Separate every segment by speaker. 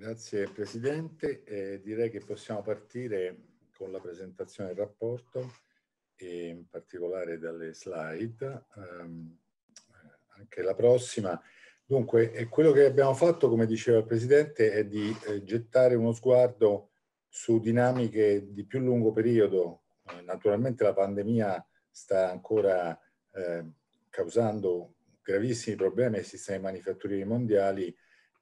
Speaker 1: Grazie Presidente, eh, direi che possiamo partire con la presentazione del rapporto e in particolare dalle slide. Um, anche la prossima. Dunque, quello che abbiamo fatto, come diceva il Presidente, è di eh, gettare uno sguardo su dinamiche di più lungo periodo. Eh, naturalmente la pandemia sta ancora eh, causando gravissimi problemi ai sistemi manifatturieri mondiali,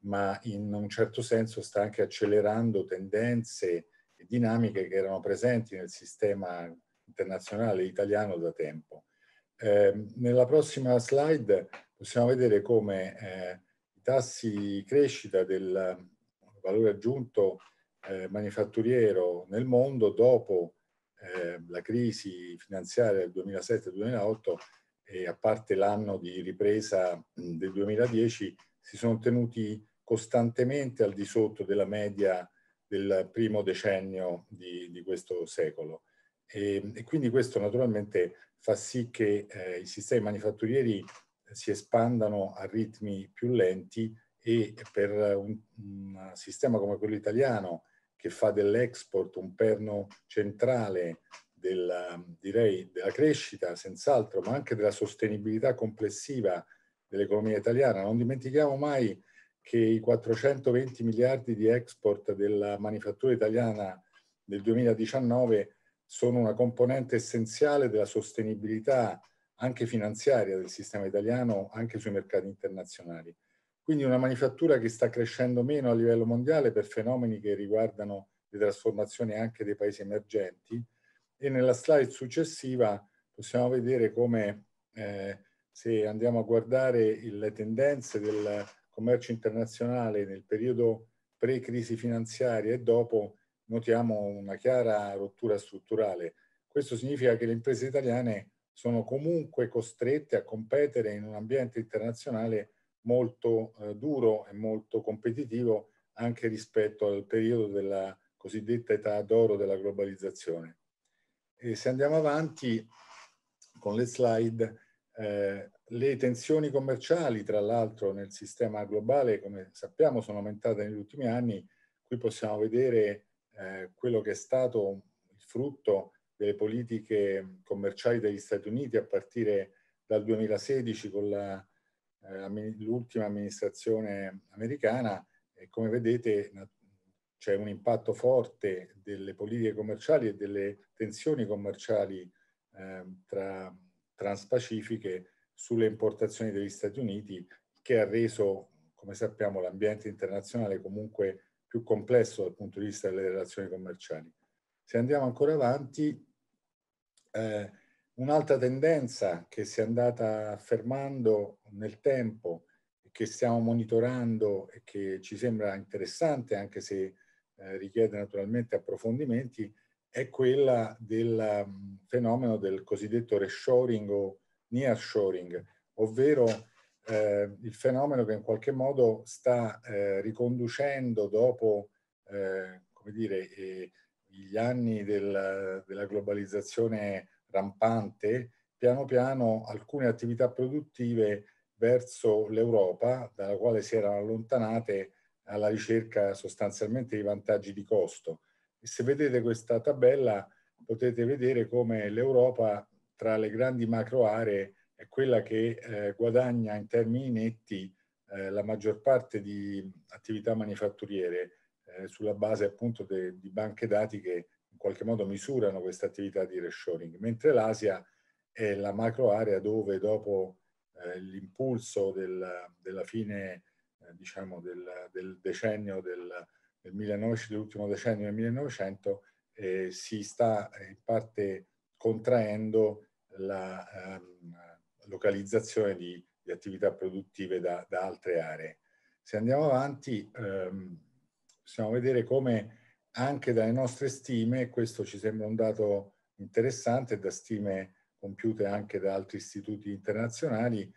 Speaker 1: ma in un certo senso sta anche accelerando tendenze e dinamiche che erano presenti nel sistema internazionale italiano da tempo. Eh, nella prossima slide possiamo vedere come eh, i tassi di crescita del valore aggiunto eh, manifatturiero nel mondo dopo eh, la crisi finanziaria del 2007-2008 e a parte l'anno di ripresa del 2010 si sono tenuti costantemente al di sotto della media del primo decennio di, di questo secolo. E, e, quindi questo naturalmente fa sì che eh, i sistemi manifatturieri si espandano a ritmi più lenti e per un, un sistema come quello italiano che fa dell'export un perno centrale della, direi, della crescita, senz'altro, ma anche della sostenibilità complessiva dell'economia italiana. Non dimentichiamo mai che i 420 miliardi di export della manifattura italiana del 2019 sono una componente essenziale della sostenibilità anche finanziaria del sistema italiano anche sui mercati internazionali. Quindi una manifattura che sta crescendo meno a livello mondiale per fenomeni che riguardano le trasformazioni anche dei paesi emergenti e nella slide successiva possiamo vedere come eh, se andiamo a guardare le tendenze del commercio internazionale nel periodo pre-crisi finanziaria e dopo notiamo una chiara rottura strutturale. Questo significa che le imprese italiane sono comunque costrette a competere in un ambiente internazionale molto eh, duro e molto competitivo anche rispetto al periodo della cosiddetta età d'oro della globalizzazione. E se andiamo avanti con le slide, eh, le tensioni commerciali, tra l'altro, nel sistema globale, come sappiamo, sono aumentate negli ultimi anni. Qui possiamo vedere eh, quello che è stato il frutto delle politiche commerciali degli Stati Uniti a partire dal 2016 con la, eh, l'ultima amministrazione americana e come vedete c'è un impatto forte delle politiche commerciali e delle tensioni commerciali eh, tra transpacifiche sulle importazioni degli Stati Uniti che ha reso, come sappiamo, l'ambiente internazionale comunque più complesso dal punto di vista delle relazioni commerciali. Se andiamo ancora avanti, eh, un'altra tendenza che si è andata affermando nel tempo che stiamo monitorando e che ci sembra interessante, anche se eh, richiede naturalmente approfondimenti, è quella del fenomeno del cosiddetto reshoring o nearshoring, ovvero eh, il fenomeno che in qualche modo sta eh, riconducendo dopo eh, come dire, eh, gli anni del, della globalizzazione rampante, piano piano alcune attività produttive verso l'Europa, dalla quale si erano allontanate alla ricerca sostanzialmente di vantaggi di costo. E se vedete questa tabella potete vedere come l'Europa tra le grandi macro aree è quella che eh, guadagna in termini netti eh, la maggior parte di attività manifatturiere eh, sulla base appunto di banche dati che in qualche modo misurano questa attività di reshoring, mentre l'Asia è la macro area dove dopo eh, l'impulso del, della fine eh, diciamo del, del decennio del, dell'ultimo decennio del 1900 eh, si sta eh, in parte contraendo la um, localizzazione di, di, attività produttive da, da, altre aree. Se andiamo avanti ehm, possiamo vedere come anche dalle nostre stime, questo ci sembra un dato interessante, da stime compiute anche da altri istituti internazionali,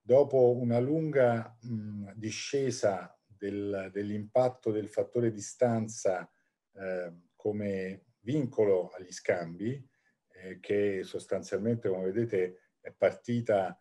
Speaker 1: dopo una lunga mh, discesa del, dell'impatto del fattore distanza eh, come vincolo agli scambi, eh, che sostanzialmente, come vedete, è partita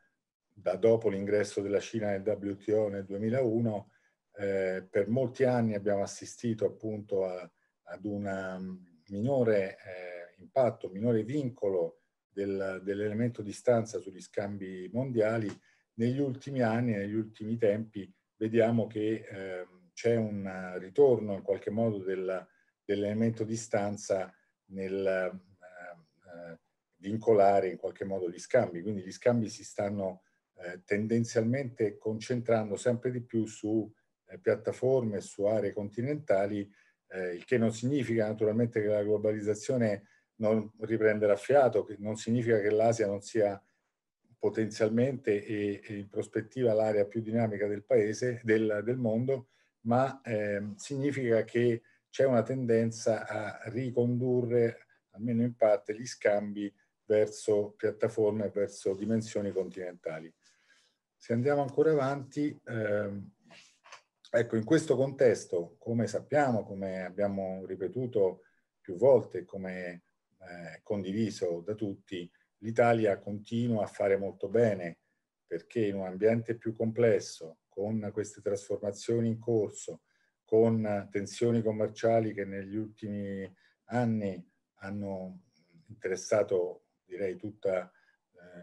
Speaker 1: da dopo l'ingresso della Cina nel WTO nel 2001. Eh, per molti anni abbiamo assistito appunto a, ad un mm, minore eh, impatto, minore vincolo del, dell'elemento distanza sugli scambi mondiali. Negli ultimi anni, negli ultimi tempi, vediamo che eh, c'è un ritorno in qualche modo del, dell'elemento di stanza nel eh, vincolare in qualche modo gli scambi, quindi gli scambi si stanno eh, tendenzialmente concentrando sempre di più su eh, piattaforme, su aree continentali, eh, il che non significa naturalmente che la globalizzazione non riprenderà fiato, che non significa che l'Asia non sia potenzialmente e, e in prospettiva l'area più dinamica del paese, del, del mondo, ma ehm, significa che c'è una tendenza a ricondurre, almeno in parte, gli scambi verso piattaforme, verso dimensioni continentali. Se andiamo ancora avanti, ehm, ecco, in questo contesto, come sappiamo, come abbiamo ripetuto più volte, come eh, condiviso da tutti, l'Italia continua a fare molto bene perché in un ambiente più complesso, con queste trasformazioni in corso, con tensioni commerciali che negli ultimi anni hanno interessato direi tutto eh,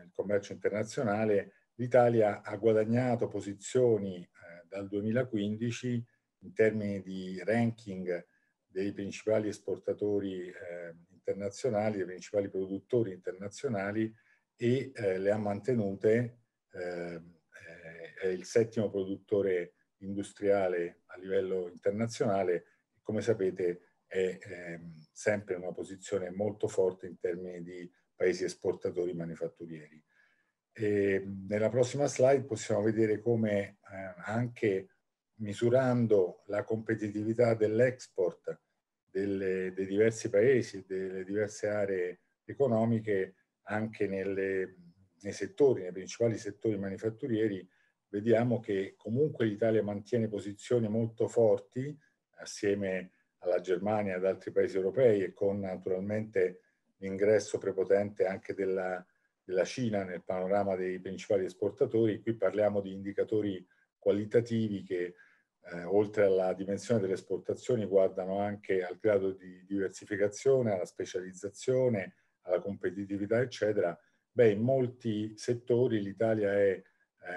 Speaker 1: il commercio internazionale, l'Italia ha guadagnato posizioni eh, dal 2015 in termini di ranking dei principali esportatori eh, internazionali, i principali produttori internazionali e eh, le ha mantenute, ehm, eh, è il settimo produttore industriale a livello internazionale, come sapete è ehm, sempre in una posizione molto forte in termini di paesi esportatori manifatturieri. E nella prossima slide possiamo vedere come eh, anche misurando la competitività dell'export delle, dei diversi paesi delle diverse aree economiche anche nelle, nei settori, nei principali settori manifatturieri, vediamo che comunque l'Italia mantiene posizioni molto forti assieme alla Germania e ad altri paesi europei e con naturalmente l'ingresso prepotente anche della, della Cina nel panorama dei principali esportatori. Qui parliamo di indicatori qualitativi che eh, oltre alla dimensione delle esportazioni, guardano anche al grado di diversificazione, alla specializzazione, alla competitività, eccetera. Beh, in molti settori l'Italia è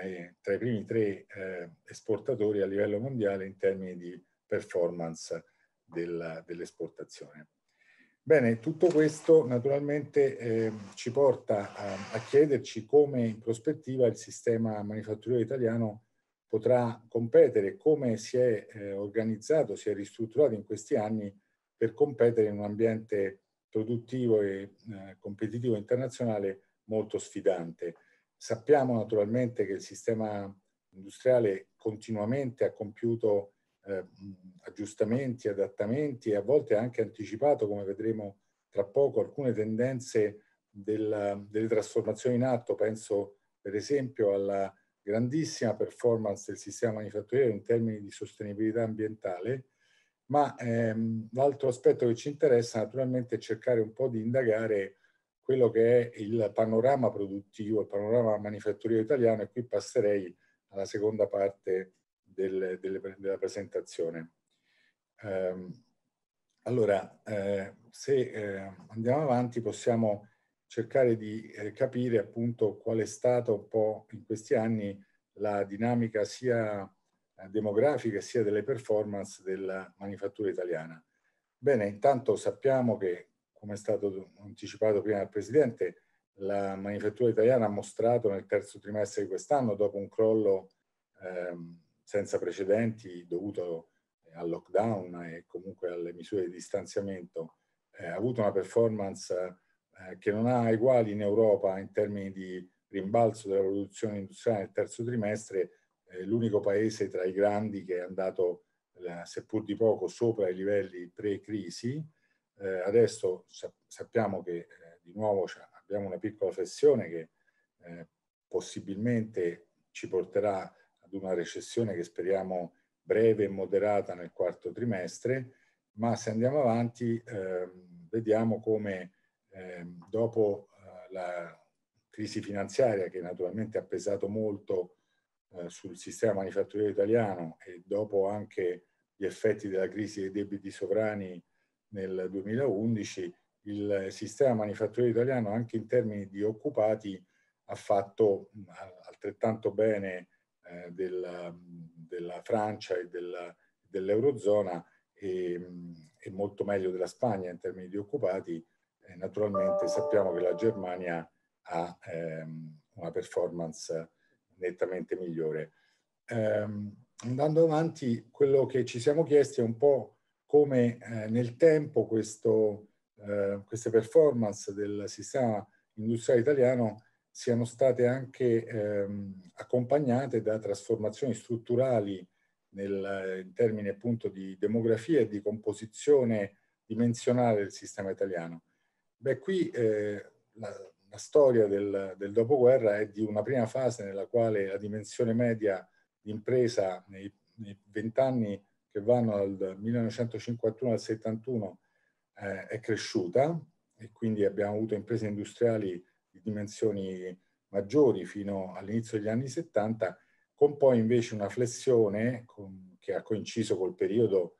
Speaker 1: eh, tra i primi tre eh, esportatori a livello mondiale in termini di performance dell'esportazione. Bene, tutto questo naturalmente eh, ci porta a, a, chiederci come in prospettiva il sistema manifatturiero italiano potrà competere, come si è eh, organizzato, si è ristrutturato in questi anni per competere in un ambiente produttivo e eh, competitivo internazionale molto sfidante. Sappiamo naturalmente che il sistema industriale continuamente ha compiuto eh, aggiustamenti, adattamenti e a volte anche anticipato, come vedremo tra poco, alcune tendenze della, delle trasformazioni in atto. Penso per esempio alla grandissima performance del sistema manifatturiero in termini di sostenibilità ambientale, ma ehm, l'altro aspetto che ci interessa naturalmente è cercare un po' di indagare quello che è il panorama produttivo, il panorama manifatturiero italiano e qui passerei alla seconda parte del, del, della presentazione. Eh, allora, eh, se eh, andiamo avanti possiamo cercare di eh, capire appunto qual è stata un po' in questi anni la dinamica sia eh, demografica sia delle performance della manifattura italiana. Bene, intanto sappiamo che, come è stato anticipato prima dal Presidente, la manifattura italiana ha mostrato nel terzo trimestre di quest'anno, dopo un crollo ehm, senza precedenti dovuto eh, al lockdown e comunque alle misure di distanziamento, eh, ha avuto una performance eh, che non ha uguali in Europa in termini di rimbalzo della produzione industriale nel terzo trimestre, eh, l'unico paese tra i grandi che è andato, eh, seppur di poco, sopra i livelli pre-crisi. Eh, adesso sa sappiamo che eh, di nuovo abbiamo una piccola flessione che eh, possibilmente ci porterà ad una recessione che speriamo breve e moderata nel quarto trimestre, ma se andiamo avanti ehm, vediamo come Ehm, dopo eh, la crisi finanziaria che naturalmente ha pesato molto eh, sul sistema manifatturiero italiano e dopo anche gli effetti della crisi dei debiti sovrani nel 2011, il sistema manifatturiero italiano anche in termini di occupati ha fatto altrettanto bene eh, della, della, Francia e dell'Eurozona e, e, molto meglio della Spagna in termini di occupati naturalmente sappiamo che la Germania ha ehm, una performance nettamente migliore. Ehm, andando avanti, quello che ci siamo chiesti è un po' come eh, nel tempo questo, eh, queste performance del sistema industriale italiano siano state anche ehm, accompagnate da trasformazioni strutturali nel, in termini appunto di demografia e di composizione dimensionale del sistema italiano. Beh, qui eh, la, la, storia del, del, dopoguerra è di una prima fase nella quale la dimensione media di impresa nei vent'anni che vanno dal 1951 al 71 eh, è cresciuta e quindi abbiamo avuto imprese industriali di dimensioni maggiori fino all'inizio degli anni 70, con poi invece una flessione con, che ha coinciso col periodo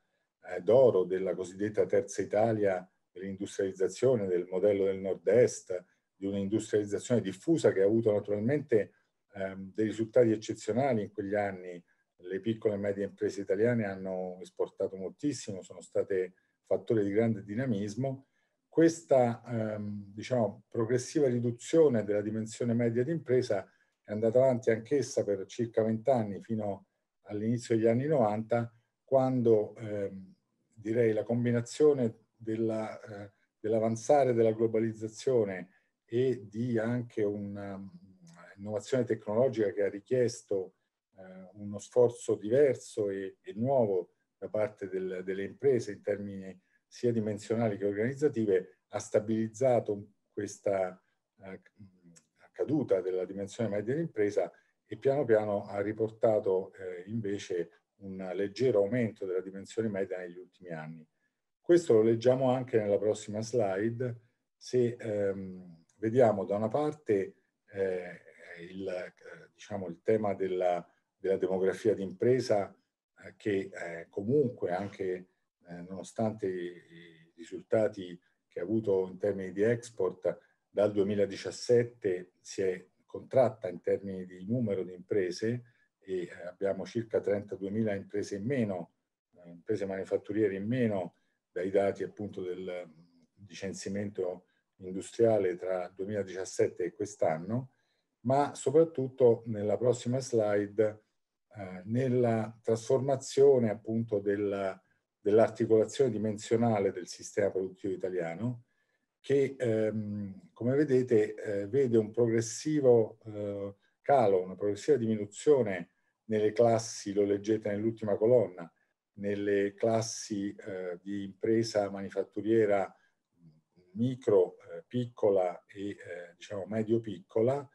Speaker 1: eh, d'oro della cosiddetta terza Italia dell'industrializzazione, del modello del nord-est, di un'industrializzazione diffusa che ha avuto naturalmente ehm, dei risultati eccezionali in quegli anni. Le piccole e medie imprese italiane hanno esportato moltissimo, sono state fattore di grande dinamismo. Questa ehm, diciamo, progressiva riduzione della dimensione media d'impresa è andata avanti anch'essa per circa 20 anni fino all'inizio degli anni 90, quando ehm, direi la combinazione della, eh, dell'avanzare della globalizzazione e di anche un'innovazione mm, tecnologica che ha richiesto eh, uno sforzo diverso e, e nuovo da parte del, delle imprese in termini sia dimensionali che organizzative, ha stabilizzato questa eh, mm, caduta della dimensione media dell'impresa e piano piano ha riportato eh, invece un leggero aumento della dimensione media negli ultimi anni. Questo lo leggiamo anche nella prossima slide, se ehm, vediamo da una parte eh, il, eh, diciamo, il, tema della, della demografia d'impresa eh, che eh, comunque anche eh, nonostante i risultati che ha avuto in termini di export dal 2017 si è contratta in termini di numero di imprese e abbiamo circa 32.000 imprese in meno, imprese manifatturiere in meno dai dati appunto del mm, licenziamento industriale tra 2017 e quest'anno, ma soprattutto nella prossima slide eh, nella trasformazione appunto del, dell'articolazione dimensionale del sistema produttivo italiano che ehm, come vedete eh, vede un progressivo eh, calo, una progressiva diminuzione nelle classi, lo leggete nell'ultima colonna, nelle classi eh, di impresa manifatturiera micro, eh, piccola e eh, diciamo medio-piccola,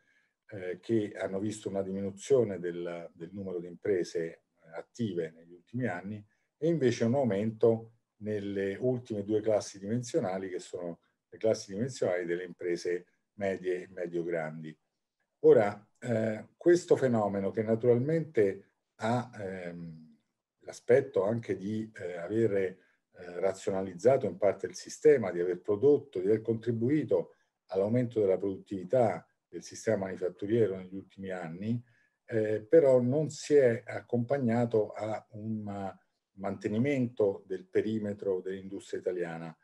Speaker 1: eh, che hanno visto una diminuzione del, del numero di imprese eh, attive negli ultimi anni e invece un aumento nelle ultime due classi dimensionali, che sono le classi dimensionali delle imprese medie e medio-grandi. Ora, eh, questo fenomeno che naturalmente ha... Ehm, l'aspetto anche di eh, avere eh, razionalizzato in parte il sistema, di aver prodotto, di aver contribuito all'aumento della produttività del sistema manifatturiero negli ultimi anni, eh, però non si è accompagnato a un mantenimento del perimetro dell'industria italiana.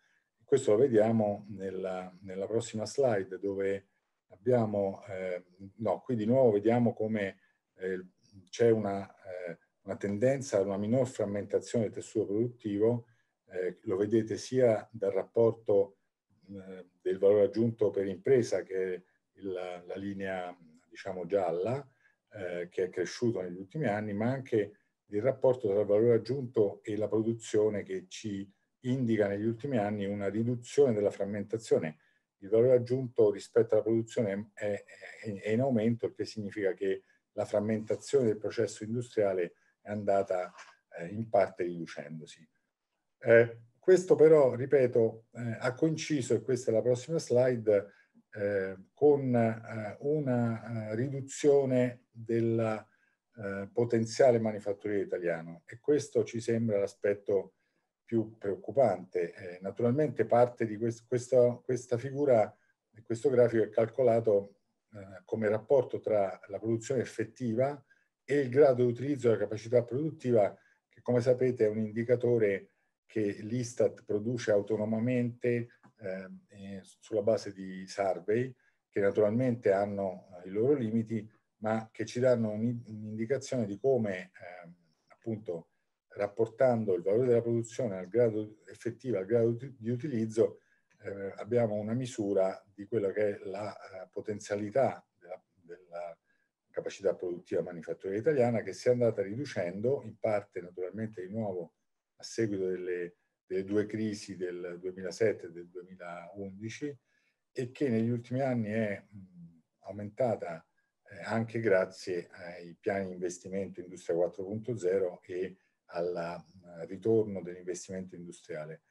Speaker 1: Questo lo vediamo nella, nella prossima slide dove abbiamo, eh, no, qui di nuovo vediamo come eh, c'è una una tendenza a una minor frammentazione del tessuto produttivo, eh, lo vedete sia dal rapporto eh, del valore aggiunto per impresa che la, la linea diciamo gialla eh, che è cresciuto negli ultimi anni, ma anche il rapporto tra il valore aggiunto e la produzione che ci indica negli ultimi anni una riduzione della frammentazione. Il valore aggiunto rispetto alla produzione è, è, è in aumento, il che significa che la frammentazione del processo industriale è andata eh, in parte riducendosi. Eh, questo però, ripeto, eh, ha coinciso, e questa è la prossima slide, eh, con eh, una riduzione del potenziale manifatturiero italiano e questo ci sembra l'aspetto più preoccupante. naturalmente parte di quest questa, questa figura questo grafico è calcolato eh, come rapporto tra la produzione effettiva e il grado di utilizzo della capacità produttiva, che come sapete è un indicatore che l'Istat produce autonomamente eh, sulla base di survey, che naturalmente hanno eh, i loro limiti, ma che ci danno un'indicazione di come, eh, appunto, rapportando il valore della produzione al grado effettivo, al grado di utilizzo, eh, abbiamo una misura di quella che è la eh, potenzialità della, della capacità produttiva manifatturiera italiana che si è andata riducendo, in parte naturalmente di nuovo a seguito delle, delle due crisi del 2007 e del 2011 e che negli ultimi anni è aumentata eh, anche grazie ai piani di investimento Industria 4.0 e al ritorno dell'investimento industriale.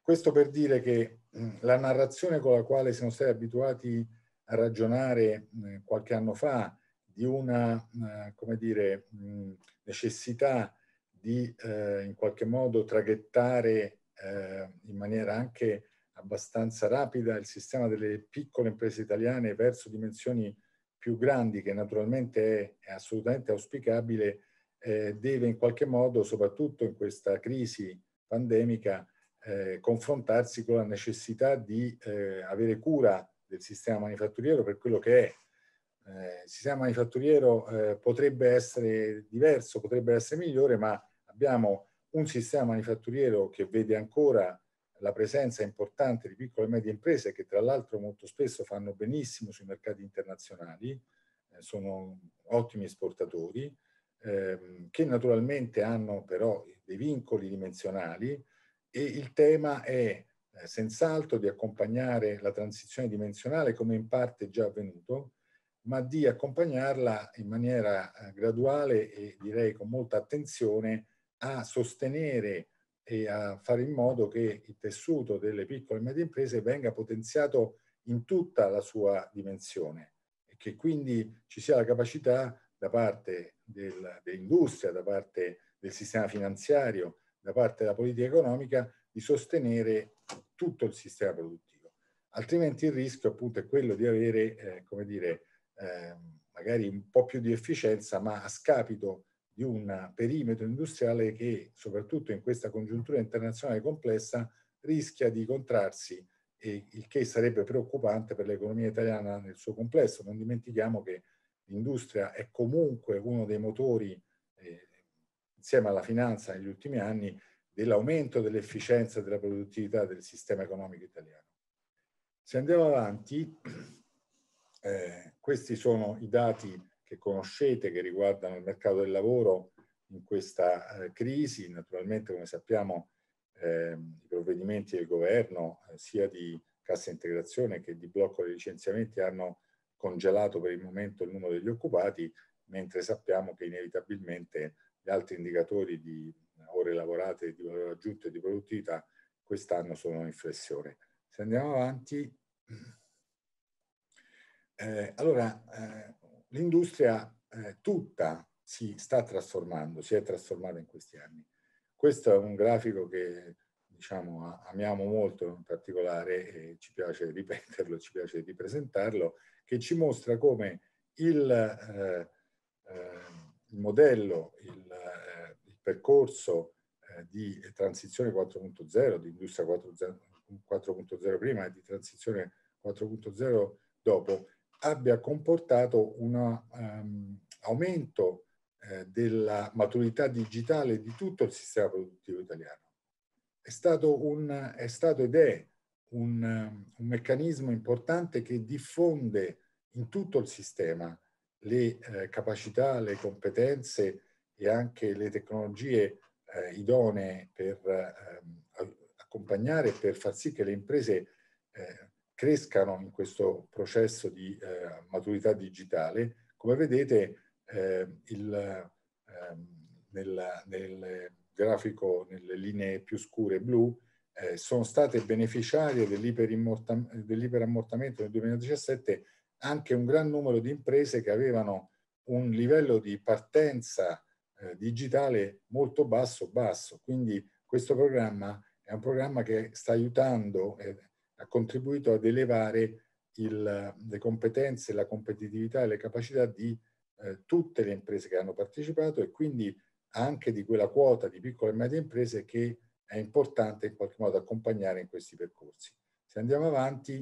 Speaker 1: Questo per dire che la narrazione con la quale siamo stati abituati a ragionare mh, qualche anno fa di una, come dire, necessità di eh, in qualche modo traghettare eh, in maniera anche abbastanza rapida il sistema delle piccole imprese italiane verso dimensioni più grandi, che naturalmente è, è assolutamente auspicabile, eh, deve in qualche modo, soprattutto in questa crisi pandemica, eh, confrontarsi con la necessità di eh, avere cura del sistema manifatturiero per quello che è, eh, sistema manifatturiero eh, potrebbe essere diverso, potrebbe essere migliore, ma abbiamo un sistema manifatturiero che vede ancora la presenza importante di piccole e medie imprese che tra l'altro molto spesso fanno benissimo sui mercati internazionali, eh, sono ottimi esportatori, ehm, che naturalmente hanno però dei vincoli dimensionali e il tema è eh, senz'altro di accompagnare la transizione dimensionale come in parte è già avvenuto, ma di accompagnarla in maniera eh, graduale e direi con molta attenzione a sostenere e a fare in modo che il tessuto delle piccole e medie imprese venga potenziato in tutta la sua dimensione e che quindi ci sia la capacità da parte del, dell'industria, da parte del sistema finanziario, da parte della politica economica di sostenere tutto il sistema produttivo. Altrimenti il rischio appunto è quello di avere, eh, come dire, eh, magari un po' più di efficienza, ma a scapito di un perimetro industriale che, soprattutto in questa congiuntura internazionale complessa, rischia di contrarsi, e il che sarebbe preoccupante per l'economia italiana nel suo complesso. Non dimentichiamo che l'industria è comunque uno dei motori, eh, insieme alla finanza negli ultimi anni, dell'aumento dell'efficienza e della produttività del sistema economico italiano. Se andiamo avanti, eh, questi sono i dati che conoscete che riguardano il mercato del lavoro in questa eh, crisi. Naturalmente, come sappiamo, eh, i provvedimenti del governo, eh, sia di cassa integrazione che di blocco dei licenziamenti, hanno congelato per il momento il numero degli occupati, mentre sappiamo che inevitabilmente gli altri indicatori di ore lavorate, di valore aggiunto e di produttività quest'anno sono in flessione. Se andiamo avanti... Eh, allora, eh, l'industria eh, tutta si sta trasformando, si è trasformata in questi anni. Questo è un grafico che diciamo, amiamo molto in particolare e ci piace ripeterlo, ci piace ripresentarlo, che ci mostra come il, eh, eh, il modello, il, eh, il percorso di transizione 4.0, di industria 4.0 prima e di transizione 4.0 dopo, abbia comportato un um, aumento eh, della maturità digitale di tutto il sistema produttivo italiano. È stato, un, è stato ed è un, ehm, un, meccanismo importante che diffonde in tutto il sistema le eh, capacità, le competenze e anche le tecnologie eh, idonee per ehm, accompagnare e per far sì che le imprese eh, crescano in questo processo di eh, maturità digitale. Come vedete eh, il, ehm, nel, nel, grafico, nelle linee più scure blu, eh, sono state beneficiarie dell'iperammortamento dell nel 2017 anche un gran numero di imprese che avevano un livello di partenza eh, digitale molto basso, basso. Quindi questo programma è un programma che sta aiutando, eh, ha contribuito ad elevare il, le competenze, la competitività e le capacità di eh, tutte le imprese che hanno partecipato e quindi anche di quella quota di piccole e medie imprese che è importante in qualche modo accompagnare in questi percorsi. Se andiamo avanti,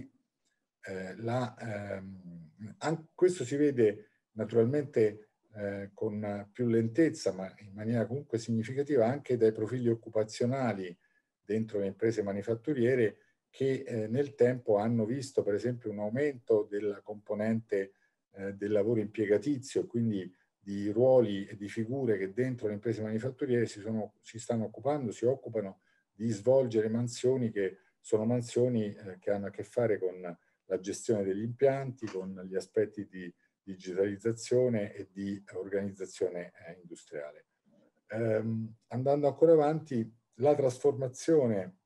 Speaker 1: eh, la, ehm, an- questo si vede naturalmente eh, con più lentezza, ma in maniera comunque significativa anche dai profili occupazionali dentro le imprese manifatturiere che eh, nel tempo hanno visto per esempio un aumento della componente eh, del lavoro impiegatizio, quindi di ruoli e di figure che dentro le imprese manifatturiere si, sono, si stanno occupando, si occupano di svolgere mansioni che sono mansioni eh, che hanno a che fare con la gestione degli impianti, con gli aspetti di digitalizzazione e di organizzazione eh, industriale. Ehm, andando ancora avanti, la trasformazione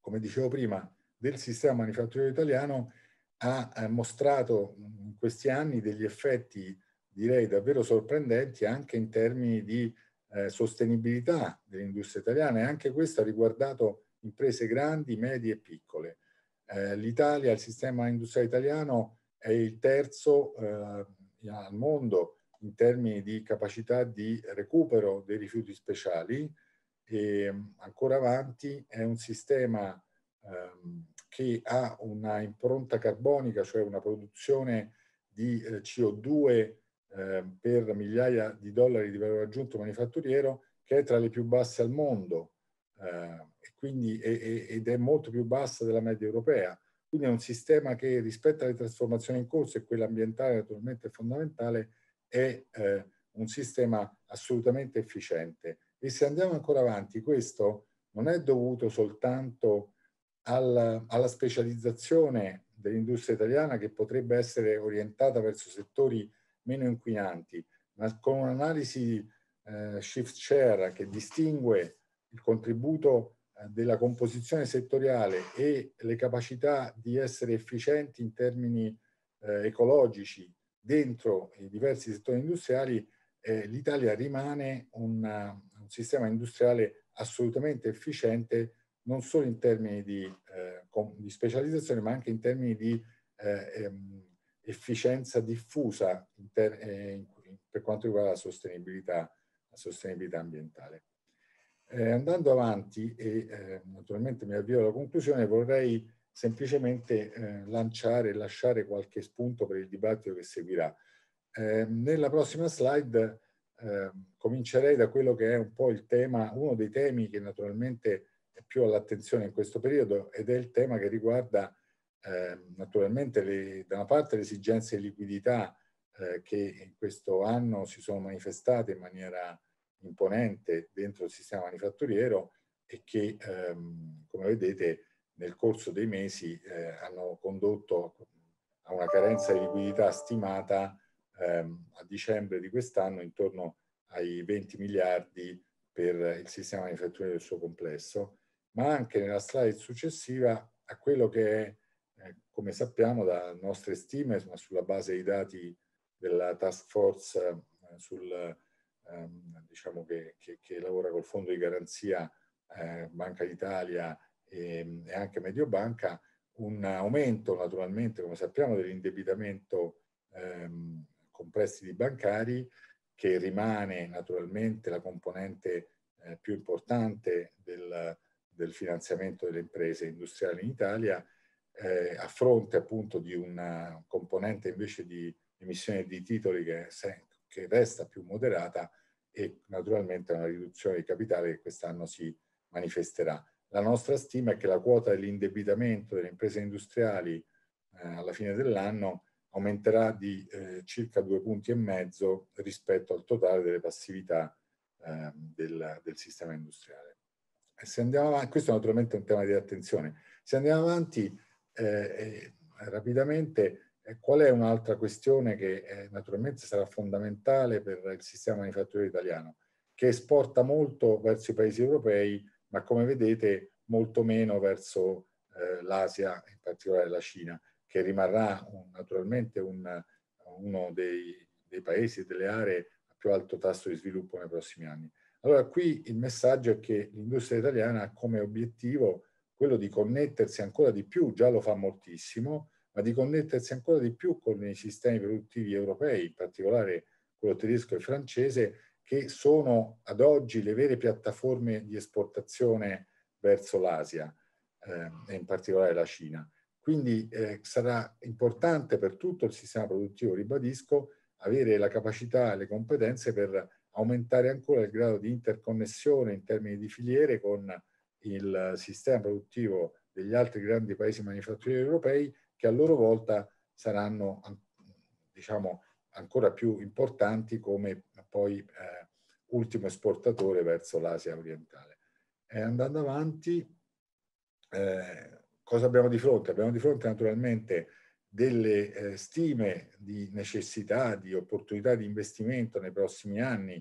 Speaker 1: come dicevo prima, del sistema manifatturiero italiano ha eh, mostrato in questi anni degli effetti direi davvero sorprendenti anche in termini di eh, sostenibilità dell'industria italiana e anche questo ha riguardato imprese grandi, medie e piccole. Eh, L'Italia, il sistema industriale italiano è il terzo eh, al mondo in termini di capacità di recupero dei rifiuti speciali, e ehm, ancora avanti è un sistema ehm, che ha una impronta carbonica, cioè una produzione di eh, CO2 eh, per migliaia di dollari di valore aggiunto manifatturiero, che è tra le più basse al mondo eh, e quindi, e, ed è molto più bassa della media europea. Quindi è un sistema che rispetto alle trasformazioni in corso e quella ambientale naturalmente fondamentale, è eh, un sistema assolutamente efficiente e se andiamo ancora avanti, questo non è dovuto soltanto alla, alla specializzazione dell'industria italiana che potrebbe essere orientata verso settori meno inquinanti, ma con un'analisi eh, shift share che distingue il contributo eh, della composizione settoriale e le capacità di essere efficienti in termini eh, ecologici dentro i diversi settori industriali, eh, l'Italia rimane una, un sistema industriale assolutamente efficiente non solo in termini di, eh, di specializzazione ma anche in termini di eh, ehm, efficienza diffusa eh, per quanto riguarda la sostenibilità, la sostenibilità ambientale. Eh, andando avanti e eh, naturalmente mi avvio alla conclusione vorrei semplicemente eh, lanciare e lasciare qualche spunto per il dibattito che seguirà. nella prossima slide eh, comincerei da quello che è un po' il tema, uno dei temi che naturalmente è più all'attenzione in questo periodo ed è il tema che riguarda eh, naturalmente le, da una parte le esigenze di liquidità eh, che in questo anno si sono manifestate in maniera imponente dentro il sistema manifatturiero e che ehm, come vedete nel corso dei mesi eh, hanno condotto a una carenza di liquidità stimata ehm, a dicembre di quest'anno intorno ai 20 miliardi per il sistema manifatturiero del suo complesso, ma anche nella slide successiva a quello che è, eh, come sappiamo da nostre stime, ma sulla base dei dati della task force eh, sul, ehm, diciamo che, che, che, lavora col fondo di garanzia eh, Banca d'Italia e, e anche Mediobanca, un aumento naturalmente, come sappiamo, dell'indebitamento ehm, con prestiti bancari, che rimane naturalmente la componente eh, più importante del, del, finanziamento delle imprese industriali in Italia, eh, a fronte appunto di una componente invece di emissione di titoli che, che resta più moderata e naturalmente una riduzione di capitale che quest'anno si manifesterà. La nostra stima è che la quota dell'indebitamento delle imprese industriali eh, alla fine dell'anno aumenterà di eh, circa due punti e mezzo rispetto al totale delle passività eh, del, del, sistema industriale. E se andiamo avanti, questo è naturalmente un tema di attenzione, se andiamo avanti eh, eh rapidamente, eh, qual è un'altra questione che eh, naturalmente sarà fondamentale per il sistema manifatturiero italiano, che esporta molto verso i paesi europei, ma come vedete molto meno verso l'Asia, in particolare la Cina che rimarrà naturalmente un, uno dei, dei paesi, delle aree a più alto tasso di sviluppo nei prossimi anni. Allora qui il messaggio è che l'industria italiana ha come obiettivo quello di connettersi ancora di più, già lo fa moltissimo, ma di connettersi ancora di più con i sistemi produttivi europei, in particolare quello tedesco e francese, che sono ad oggi le vere piattaforme di esportazione verso l'Asia eh, e in particolare la Cina. Quindi eh, sarà importante per tutto il sistema produttivo, ribadisco, avere la capacità e le competenze per aumentare ancora il grado di interconnessione in termini di filiere con il sistema produttivo degli altri grandi paesi manifatturieri europei che a loro volta saranno diciamo, ancora più importanti come poi eh, ultimo esportatore verso l'Asia orientale. E eh, andando avanti, eh, cosa abbiamo di fronte? Abbiamo di fronte naturalmente delle eh, stime di necessità, di opportunità di investimento nei prossimi anni,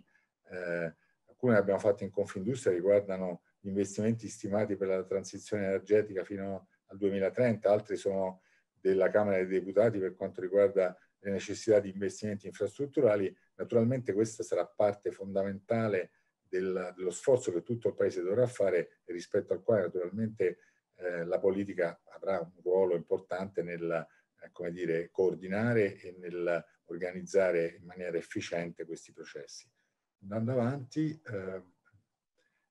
Speaker 1: eh, alcune le abbiamo fatte in Confindustria, riguardano gli investimenti stimati per la transizione energetica fino al 2030, altri sono della Camera dei Deputati per quanto riguarda le necessità di investimenti infrastrutturali. Naturalmente questa sarà parte fondamentale del, dello sforzo che tutto il Paese dovrà fare rispetto al quale naturalmente eh, la politica avrà un ruolo importante nel eh, come dire, coordinare e nel organizzare in maniera efficiente questi processi. Andando avanti, eh,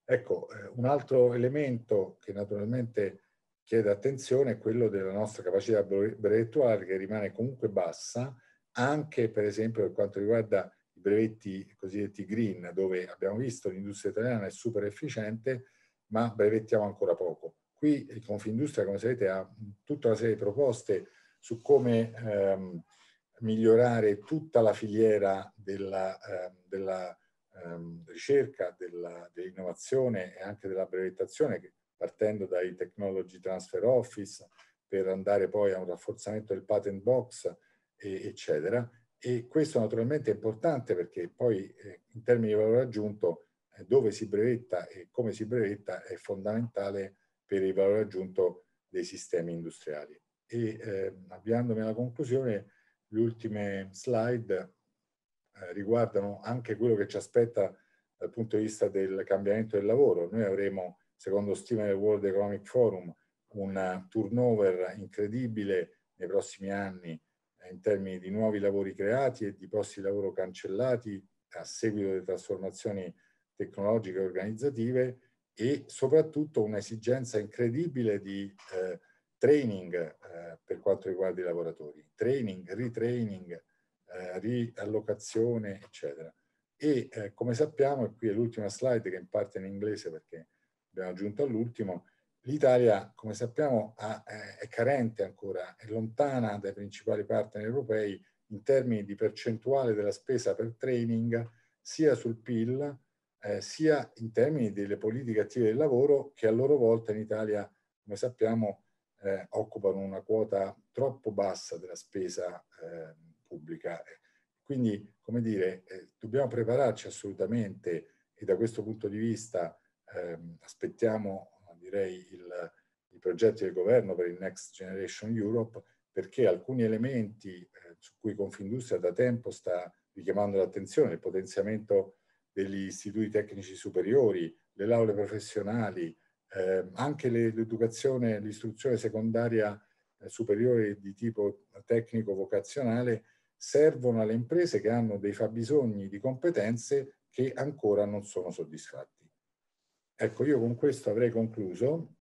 Speaker 1: ecco, eh, un altro elemento che naturalmente chiede attenzione è quello della nostra capacità brevettuale che rimane comunque bassa, anche per esempio per quanto riguarda i brevetti cosiddetti green, dove abbiamo visto l'industria italiana è super efficiente, ma brevettiamo ancora poco. Qui Confindustria, come sapete, ha tutta una serie di proposte su come ehm, migliorare tutta la filiera della, eh, della ehm, ricerca, dell'innovazione dell e anche della brevettazione, partendo dai Technology Transfer Office per andare poi a un rafforzamento del patent box, e, eccetera. E questo naturalmente è importante perché poi eh, in termini di valore aggiunto eh, dove si brevetta e come si brevetta è fondamentale per il valore aggiunto dei sistemi industriali. E eh, avviandomi alla conclusione, le ultime slide eh, riguardano anche quello che ci aspetta dal punto di vista del cambiamento del lavoro. Noi avremo, secondo stime del World Economic Forum, un turnover incredibile nei prossimi anni eh, in termini di nuovi lavori creati e di posti di lavoro cancellati a seguito delle trasformazioni tecnologiche e organizzative e soprattutto un'esigenza incredibile di eh, training eh, per quanto riguarda i lavoratori, training, retraining, eh, riallocazione, eccetera. E eh, come sappiamo, e qui è l'ultima slide che in parte è in inglese perché abbiamo aggiunto all'ultimo, l'Italia, come sappiamo, ha, eh, è carente ancora, è lontana dai principali partner europei in termini di percentuale della spesa per training sia sul PIL eh, sia in termini delle politiche attive del lavoro che a loro volta in Italia, come sappiamo, eh, occupano una quota troppo bassa della spesa eh, pubblica. Quindi, come dire, eh, dobbiamo prepararci assolutamente e da questo punto di vista ehm, aspettiamo, direi, il, i progetti del governo per il Next Generation Europe perché alcuni elementi eh, su cui Confindustria da tempo sta richiamando l'attenzione, il potenziamento degli istituti tecnici superiori, le lauree professionali, eh, anche l'educazione, l'istruzione secondaria eh, superiore di tipo tecnico vocazionale servono alle imprese che hanno dei fabbisogni di competenze che ancora non sono soddisfatti. Ecco, io con questo avrei concluso